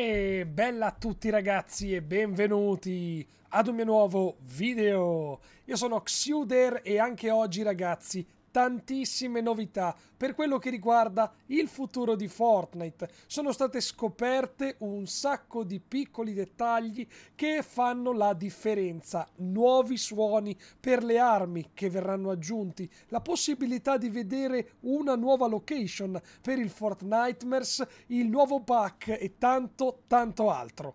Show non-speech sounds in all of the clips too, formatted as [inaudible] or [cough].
E bella a tutti ragazzi e benvenuti ad un mio nuovo video. Io sono Xuder e anche oggi ragazzi tantissime novità per quello che riguarda il futuro di Fortnite. Sono state scoperte un sacco di piccoli dettagli che fanno la differenza, nuovi suoni per le armi che verranno aggiunti, la possibilità di vedere una nuova location per il Fortnite, il nuovo pack e tanto tanto altro.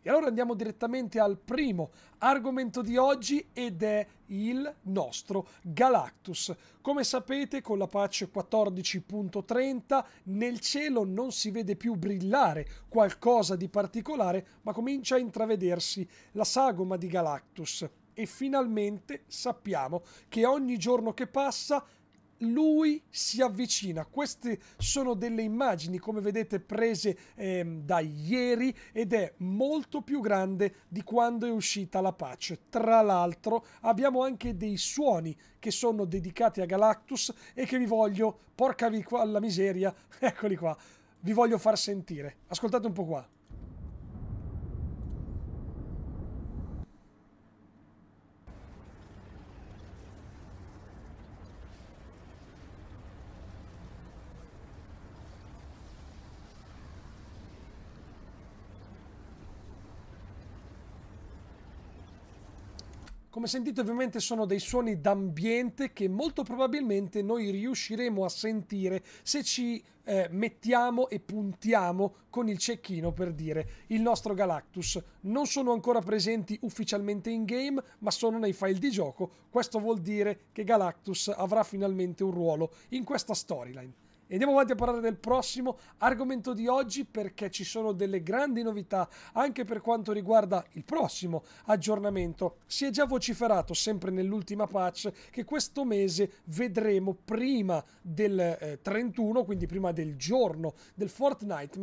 E allora andiamo direttamente al primo argomento di oggi ed è il nostro Galactus. Come sapete con la patch 14.30 nel cielo non si vede più brillare qualcosa di particolare ma comincia a intravedersi la sagoma di Galactus e finalmente sappiamo che ogni giorno che passa lui si avvicina. Queste sono delle immagini, come vedete, prese eh, da ieri ed è molto più grande di quando è uscita la patch. Tra l'altro abbiamo anche dei suoni che sono dedicati a Galactus e che vi voglio, porca vi qua, la miseria, [laughs] eccoli qua, vi voglio far sentire. Ascoltate un po' qua. Come sentite ovviamente sono dei suoni d'ambiente che molto probabilmente noi riusciremo a sentire se ci eh, mettiamo e puntiamo con il cecchino per dire il nostro Galactus. Non sono ancora presenti ufficialmente in game ma sono nei file di gioco, questo vuol dire che Galactus avrà finalmente un ruolo in questa storyline. E andiamo avanti a parlare del prossimo argomento di oggi perché ci sono delle grandi novità anche per quanto riguarda il prossimo aggiornamento. Si è già vociferato sempre nell'ultima patch che questo mese vedremo prima del eh, 31, quindi prima del giorno del Fortnite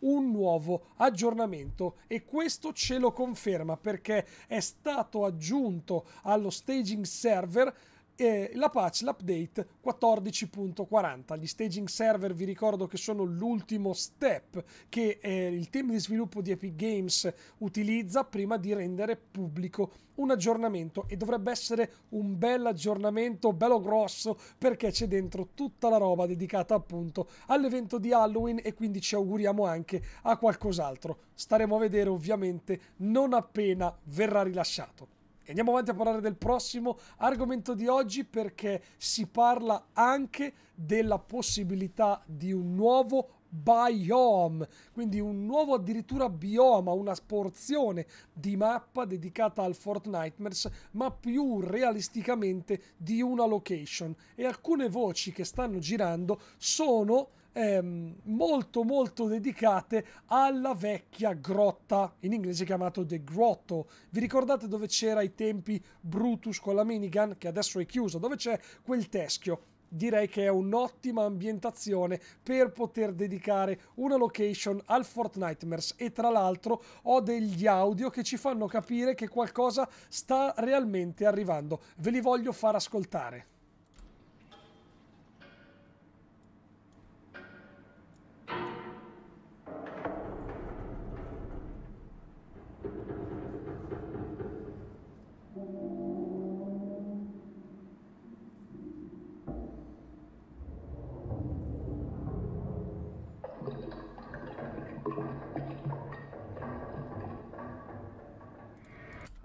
un nuovo aggiornamento e questo ce lo conferma perché è stato aggiunto allo staging server e la patch, l'update 14.40. Gli staging server vi ricordo che sono l'ultimo step che eh, il team di sviluppo di Epic Games utilizza prima di rendere pubblico un aggiornamento e dovrebbe essere un bel aggiornamento, bello grosso, perché c'è dentro tutta la roba dedicata appunto all'evento di Halloween e quindi ci auguriamo anche a qualcos'altro. Staremo a vedere ovviamente non appena verrà rilasciato andiamo avanti a parlare del prossimo argomento di oggi perché si parla anche della possibilità di un nuovo biome, quindi un nuovo addirittura bioma, una porzione di mappa dedicata al Fort Nightmares, ma più realisticamente di una location. E alcune voci che stanno girando sono ehm, molto molto dedicate alla vecchia grotta, in inglese chiamato The Grotto. Vi ricordate dove c'era ai tempi Brutus con la minigun, che adesso è chiusa, dove c'è quel teschio? direi che è un'ottima ambientazione per poter dedicare una location al Fort Nightmares e tra l'altro ho degli audio che ci fanno capire che qualcosa sta realmente arrivando. Ve li voglio far ascoltare.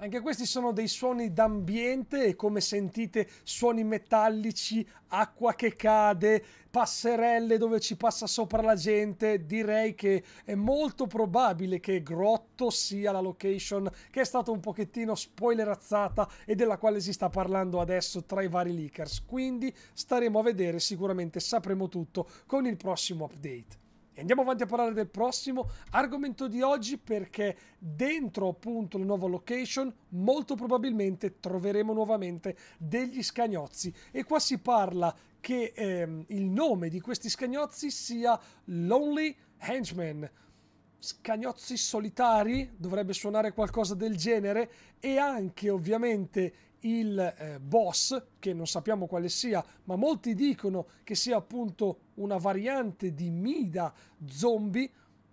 Anche questi sono dei suoni d'ambiente e come sentite suoni metallici, acqua che cade, passerelle dove ci passa sopra la gente. Direi che è molto probabile che Grotto sia la location che è stata un pochettino spoilerazzata e della quale si sta parlando adesso tra i vari leakers. Quindi staremo a vedere, sicuramente sapremo tutto con il prossimo update. E andiamo avanti a parlare del prossimo argomento di oggi perché dentro appunto la nuova location molto probabilmente troveremo nuovamente degli scagnozzi e qua si parla che ehm, il nome di questi scagnozzi sia Lonely Henchman. Scagnozzi solitari dovrebbe suonare qualcosa del genere e anche ovviamente il eh, boss, che non sappiamo quale sia, ma molti dicono che sia appunto una variante di Mida zombie,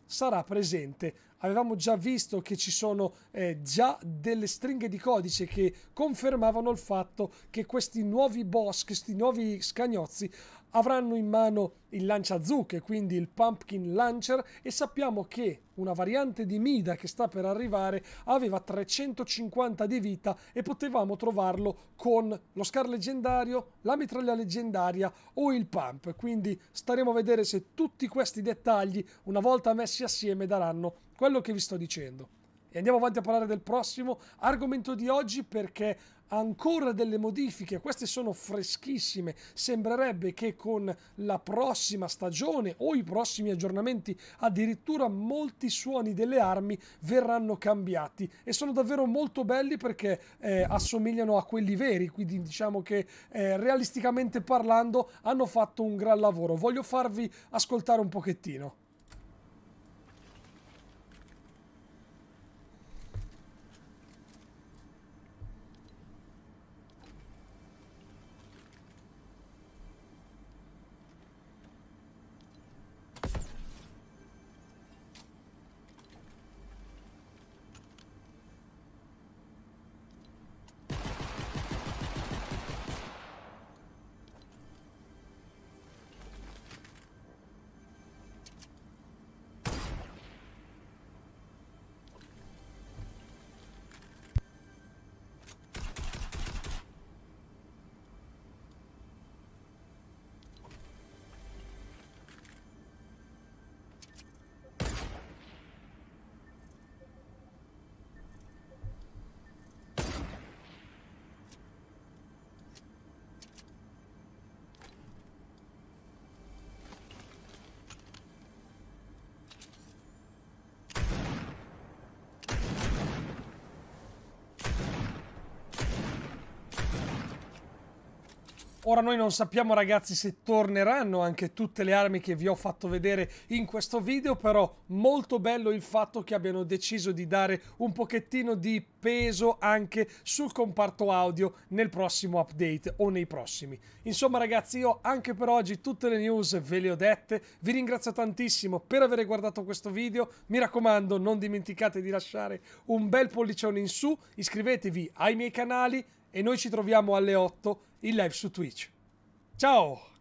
sarà presente. Avevamo già visto che ci sono eh, già delle stringhe di codice che confermavano il fatto che questi nuovi boss, questi nuovi scagnozzi avranno in mano il lanciazucche, quindi il Pumpkin Launcher, e sappiamo che una variante di Mida che sta per arrivare aveva 350 di vita e potevamo trovarlo con lo Scar leggendario, la mitraglia leggendaria o il Pump. Quindi staremo a vedere se tutti questi dettagli, una volta messi assieme, daranno quello che vi sto dicendo. E andiamo avanti a parlare del prossimo argomento di oggi perché ancora delle modifiche, queste sono freschissime, sembrerebbe che con la prossima stagione o i prossimi aggiornamenti addirittura molti suoni delle armi verranno cambiati e sono davvero molto belli perché eh, assomigliano a quelli veri, quindi diciamo che eh, realisticamente parlando hanno fatto un gran lavoro. Voglio farvi ascoltare un pochettino. Ora noi non sappiamo ragazzi se torneranno anche tutte le armi che vi ho fatto vedere in questo video, però molto bello il fatto che abbiano deciso di dare un pochettino di peso anche sul comparto audio nel prossimo update o nei prossimi. Insomma ragazzi io anche per oggi tutte le news ve le ho dette, vi ringrazio tantissimo per aver guardato questo video, mi raccomando non dimenticate di lasciare un bel pollicione in su, iscrivetevi ai miei canali e noi ci troviamo alle 8 in live su Twitch. Ciao!